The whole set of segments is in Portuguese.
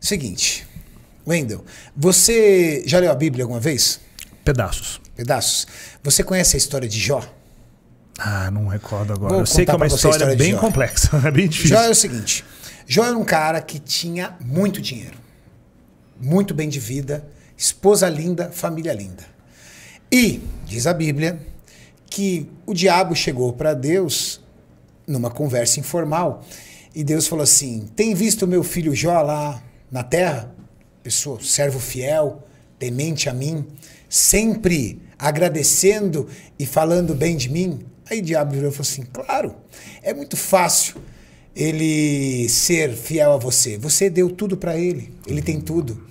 Seguinte, Wendel, você já leu a Bíblia alguma vez? Pedaços. Pedaços. Você conhece a história de Jó? Ah, não recordo agora. Vou Eu sei que é uma história, história bem Jó. complexa, é bem difícil. Jó é o seguinte: Jó era um cara que tinha muito dinheiro, muito bem de vida, esposa linda, família linda. E, diz a Bíblia, que o diabo chegou para Deus numa conversa informal e Deus falou assim: Tem visto meu filho Jó lá na terra, pessoa, servo fiel, temente a mim, sempre agradecendo e falando bem de mim? Aí o diabo virou e falou assim: claro, é muito fácil ele ser fiel a você. Você deu tudo para ele, ele tem tudo.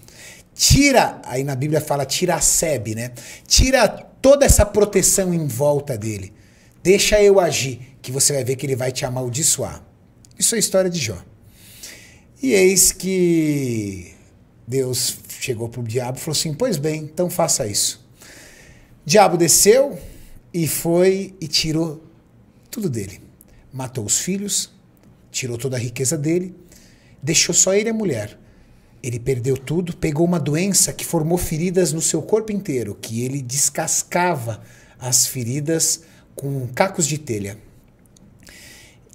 Tira, aí na Bíblia fala, tira a sebe, né? Tira toda essa proteção em volta dele. Deixa eu agir, que você vai ver que ele vai te amaldiçoar. Isso é a história de Jó. E eis que Deus chegou para o diabo e falou assim: Pois bem, então faça isso. O diabo desceu e foi e tirou tudo dele. Matou os filhos, tirou toda a riqueza dele, deixou só ele e a mulher. Ele perdeu tudo, pegou uma doença que formou feridas no seu corpo inteiro, que ele descascava as feridas com cacos de telha.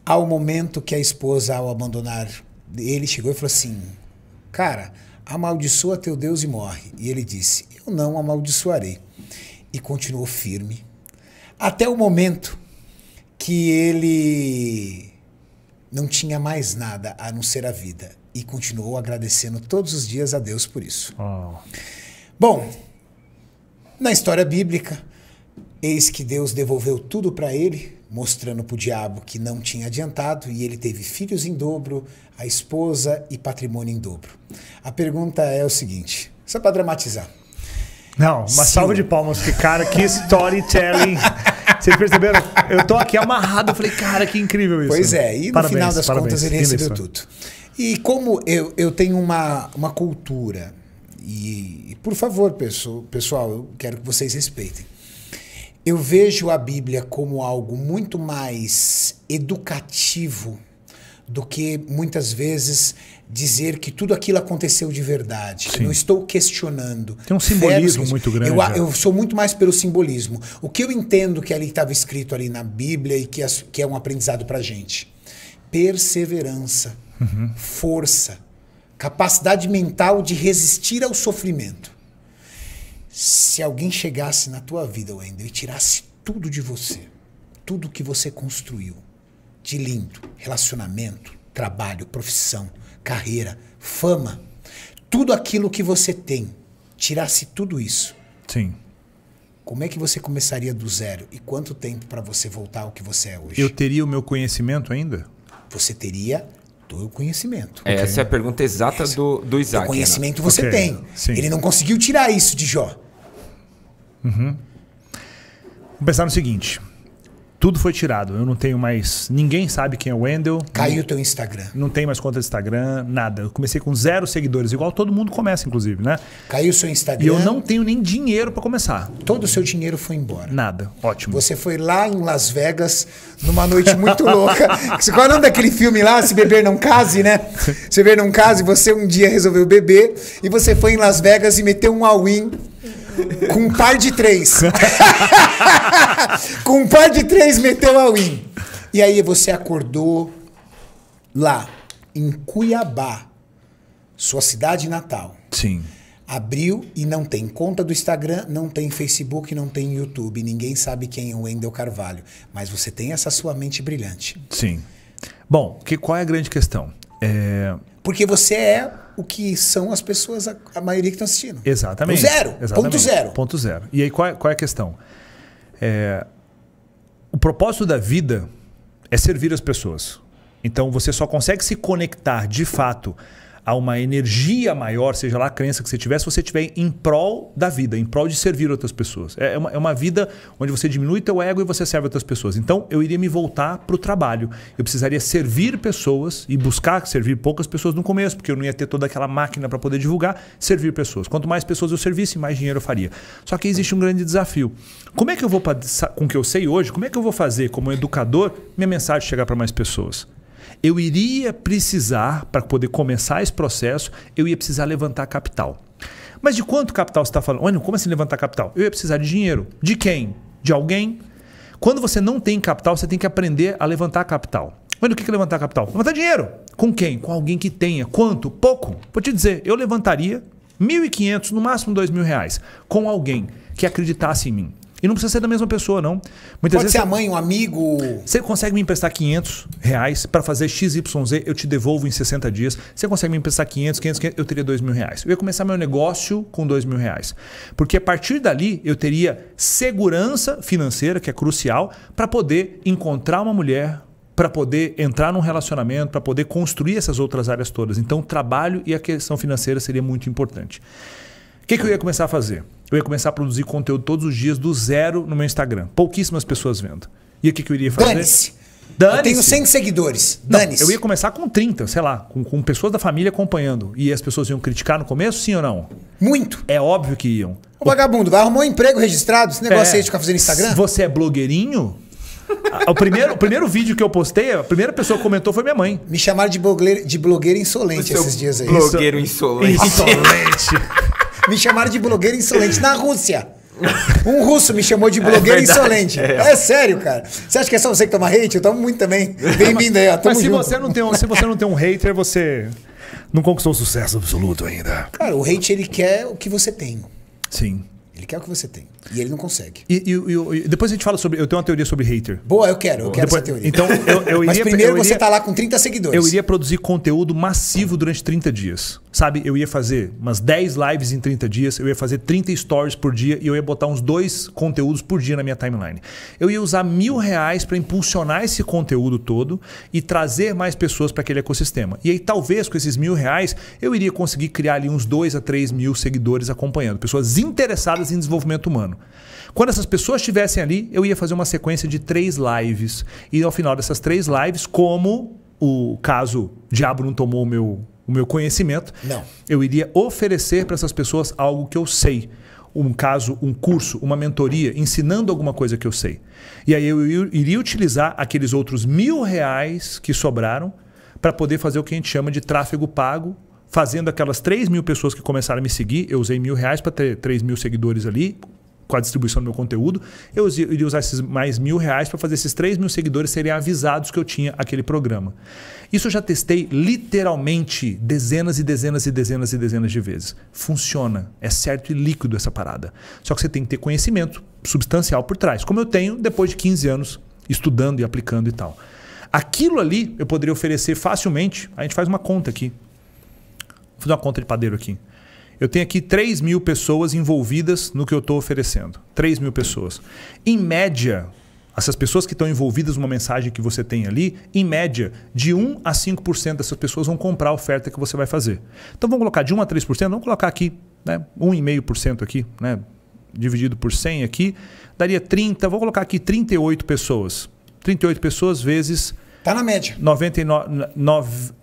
Ao momento que a esposa, ao abandonar ele chegou e falou assim: Cara, amaldiçoa teu Deus e morre. E ele disse: Eu não amaldiçoarei. E continuou firme até o momento que ele não tinha mais nada a não ser a vida e continuou agradecendo todos os dias a Deus por isso. Oh. Bom, na história bíblica, eis que Deus devolveu tudo para ele, mostrando para o diabo que não tinha adiantado e ele teve filhos em dobro, a esposa e patrimônio em dobro. A pergunta é o seguinte, só para dramatizar. Não, uma Sim. salva de palmas, que cara, que storytelling. Vocês perceberam? Eu tô aqui amarrado, eu falei, cara, que incrível isso. Pois é, e no parabéns, final das parabéns, contas ele recebeu isso. tudo. E como eu, eu tenho uma, uma cultura, e, e por favor, pessoal, eu quero que vocês respeitem. Eu vejo a Bíblia como algo muito mais educativo do que muitas vezes dizer que tudo aquilo aconteceu de verdade. Eu não estou questionando. Tem um simbolismo muito grande. Eu, é. eu, sou muito mais pelo simbolismo. O que eu entendo que ali estava escrito ali na Bíblia e que, que é um aprendizado para gente? Perseverança, uhum. força, capacidade mental de resistir ao sofrimento. Se alguém chegasse na tua vida, Wendel, e tirasse tudo de você, tudo que você construiu, de lindo, relacionamento, trabalho, profissão, carreira, fama, tudo aquilo que você tem, tirasse tudo isso. Sim. Como é que você começaria do zero e quanto tempo para você voltar ao que você é hoje? Eu teria o meu conhecimento ainda? Você teria todo o conhecimento. okay. É, essa é a pergunta exata do, do Isaac. O conhecimento né? você okay. tem. Sim. Ele não conseguiu tirar isso de Jó. Uhum. pensar no seguinte. Tudo foi tirado. Eu não tenho mais. Ninguém sabe quem é o Wendel. Caiu o teu Instagram. Não tem mais conta de Instagram, nada. Eu comecei com zero seguidores, igual todo mundo começa, inclusive, né? Caiu o seu Instagram. E eu não tenho nem dinheiro para começar. Todo o seu dinheiro foi embora. Nada. Ótimo. Você foi lá em Las Vegas, numa noite muito louca. Qual é o nome daquele filme lá? Se beber não case, né? Se beber não case, você um dia resolveu beber. E você foi em Las Vegas e meteu um all-in com um par de três. Com um par de três meteu a win. E aí você acordou lá, em Cuiabá, sua cidade natal. Sim. Abriu e não tem conta do Instagram, não tem Facebook, não tem YouTube. Ninguém sabe quem é o Wendel Carvalho. Mas você tem essa sua mente brilhante. Sim. Bom, que, qual é a grande questão? É... Porque você é o que são as pessoas, a, a maioria que estão assistindo. Exatamente. O zero. Exatamente. Ponto zero. Ponto zero. E aí, qual é, qual é a questão? É, o propósito da vida é servir as pessoas. Então, você só consegue se conectar de fato a uma energia maior, seja lá a crença que você tiver, se você tiver em prol da vida, em prol de servir outras pessoas. É, é uma, é uma vida onde você diminui teu ego e você serve outras pessoas. Então, eu iria me voltar para o trabalho. Eu precisaria servir pessoas e buscar servir poucas pessoas no começo, porque eu não ia ter toda aquela máquina para poder divulgar, servir pessoas. Quanto mais pessoas eu servisse, mais dinheiro eu faria. Só que existe um grande desafio. Como é que eu vou, com o que eu sei hoje, como é que eu vou fazer como educador minha mensagem chegar para mais pessoas? eu iria precisar, para poder começar esse processo, eu ia precisar levantar capital. Mas de quanto capital você está falando? Olha, como assim levantar capital? Eu ia precisar de dinheiro. De quem? De alguém? Quando você não tem capital, você tem que aprender a levantar capital. Mas o que é levantar capital? Levantar dinheiro. Com quem? Com alguém que tenha. Quanto? Pouco. Vou te dizer, eu levantaria 1.500, no máximo 2.000 reais, com alguém que acreditasse em mim. E não precisa ser da mesma pessoa, não. Muitas Pode vezes, ser a mãe, um amigo. Você consegue me emprestar 500 reais para fazer XYZ, eu te devolvo em 60 dias. Você consegue me emprestar 500, 500, 500 eu teria 2 mil reais. Eu ia começar meu negócio com 2 mil reais. Porque a partir dali eu teria segurança financeira, que é crucial, para poder encontrar uma mulher, para poder entrar num relacionamento, para poder construir essas outras áreas todas. Então, o trabalho e a questão financeira seria muito importante. O que, que eu ia começar a fazer? eu ia começar a produzir conteúdo todos os dias do zero no meu Instagram. Pouquíssimas pessoas vendo. E o que, que eu iria fazer? Dane-se. Dane eu tenho 100 seguidores. Dane-se. Eu ia começar com 30, sei lá, com, com, pessoas da família acompanhando. E as pessoas iam criticar no começo, sim ou não? Muito. É óbvio que iam. O vagabundo, vai arrumar um emprego registrado? Esse negócio é, aí de ficar fazendo Instagram? Você é blogueirinho? O primeiro, o primeiro vídeo que eu postei, a primeira pessoa que comentou foi minha mãe. Me chamaram de blogueiro, de blogueiro insolente é esses dias aí. Blogueiro insolente. Insolente. Me chamaram de blogueiro insolente na Rússia. Um russo me chamou de blogueiro é insolente. É. é. sério, cara. Você acha que é só você que toma hate? Eu tomo muito também. Bem-vindo aí, Mas se você, não tem um, se você não tem um hater, você não conquistou sucesso absoluto ainda. Cara, o hate ele quer o que você tem. Sim. Ele quer o que você tem. E ele não consegue. E, e, e, depois a gente fala sobre. Eu tenho uma teoria sobre hater. Boa, eu quero, eu quero depois, essa teoria. Então, eu, eu iria, Mas primeiro eu iria, você tá lá com 30 seguidores. Eu iria produzir conteúdo massivo durante 30 dias. Sabe, eu ia fazer umas 10 lives em 30 dias, eu ia fazer 30 stories por dia e eu ia botar uns dois conteúdos por dia na minha timeline. Eu ia usar mil reais para impulsionar esse conteúdo todo e trazer mais pessoas para aquele ecossistema. E aí, talvez com esses mil reais, eu iria conseguir criar ali uns 2 a 3 mil seguidores acompanhando, pessoas interessadas em desenvolvimento humano. Quando essas pessoas estivessem ali, eu ia fazer uma sequência de três lives. E ao final dessas três lives, como o caso Diabo não tomou meu o meu conhecimento. Não. Eu iria oferecer para essas pessoas algo que eu sei. Um caso, um curso, uma mentoria, ensinando alguma coisa que eu sei. E aí eu iria utilizar aqueles outros mil reais que sobraram para poder fazer o que a gente chama de tráfego pago, fazendo aquelas 3 mil pessoas que começaram a me seguir. Eu usei mil reais para ter 3 mil seguidores ali, com a distribuição do meu conteúdo, eu iria usar esses mais mil reais para fazer esses 3 mil seguidores serem avisados que eu tinha aquele programa. Isso eu já testei literalmente dezenas e dezenas e dezenas e dezenas de vezes. Funciona. É certo e líquido essa parada. Só que você tem que ter conhecimento substancial por trás, como eu tenho depois de 15 anos estudando e aplicando e tal. Aquilo ali eu poderia oferecer facilmente. A gente faz uma conta aqui. Vou fazer uma conta de padeiro aqui. Eu tenho aqui 3 mil pessoas envolvidas no que eu estou oferecendo. 3 mil pessoas. Em média, essas pessoas que estão envolvidas numa mensagem que você tem ali, em média, de 1 a 5% dessas pessoas vão comprar a oferta que você vai fazer. Então vamos colocar de 1 a 3%, vamos colocar aqui, né? 1,5% aqui, né? Dividido por 100 aqui, daria 30, vou colocar aqui 38 pessoas. 38 pessoas vezes Tá na média. 99,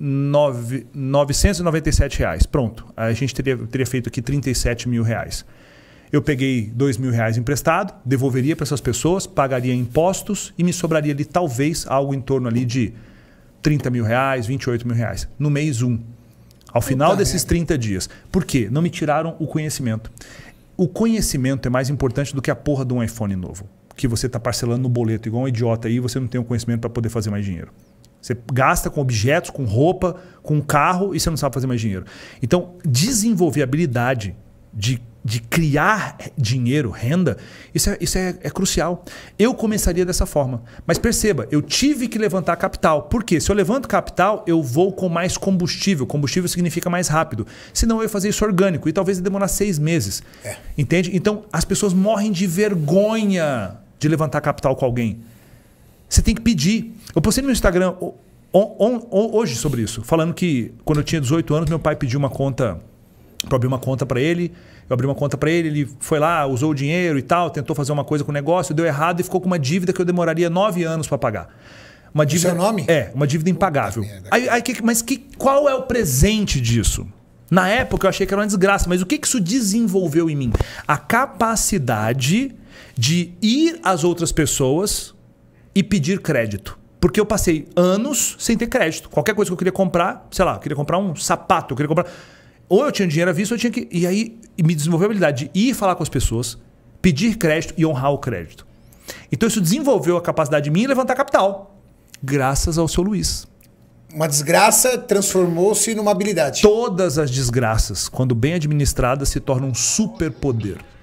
997 reais. Pronto. A gente teria, teria feito aqui 37 mil reais. Eu peguei 2 mil reais emprestado, devolveria para essas pessoas, pagaria impostos e me sobraria ali talvez algo em torno ali de 30 mil reais, 28 mil reais. No mês 1. Um, ao final desses merda. 30 dias. Por quê? Não me tiraram o conhecimento. O conhecimento é mais importante do que a porra de um iPhone novo que você está parcelando no boleto igual um idiota aí, você não tem o conhecimento para poder fazer mais dinheiro. Você gasta com objetos, com roupa, com carro e você não sabe fazer mais dinheiro. Então, desenvolver habilidade de, de criar dinheiro, renda, isso, é, isso é, é, crucial. Eu começaria dessa forma. Mas perceba, eu tive que levantar capital. Por quê? Se eu levanto capital, eu vou com mais combustível. Combustível significa mais rápido. Senão eu ia fazer isso orgânico e talvez demorar seis meses. É. Entende? Então, as pessoas morrem de vergonha de levantar capital com alguém. Você tem que pedir. Eu postei no meu Instagram hoje sobre isso, falando que quando eu tinha 18 anos, meu pai pediu uma conta para abrir uma conta para ele. Eu abri uma conta para ele, ele foi lá, usou o dinheiro e tal, tentou fazer uma coisa com o negócio, deu errado e ficou com uma dívida que eu demoraria nove anos para pagar. Uma é dívida, o Seu nome? É, uma dívida impagável. Aí, aí, mas que, qual é o presente disso? Na época eu achei que era uma desgraça, mas o que, que isso desenvolveu em mim? A capacidade de ir às outras pessoas e pedir crédito. Porque eu passei anos sem ter crédito. Qualquer coisa que eu queria comprar, sei lá, eu queria comprar um sapato, eu queria comprar. Ou eu tinha dinheiro à vista, ou eu tinha que. E aí me desenvolveu a habilidade de ir falar com as pessoas, pedir crédito e honrar o crédito. Então isso desenvolveu a capacidade de mim levantar capital. Graças ao seu Luiz. Uma desgraça transformou-se numa habilidade. Todas as desgraças, quando bem administradas, se tornam um superpoder.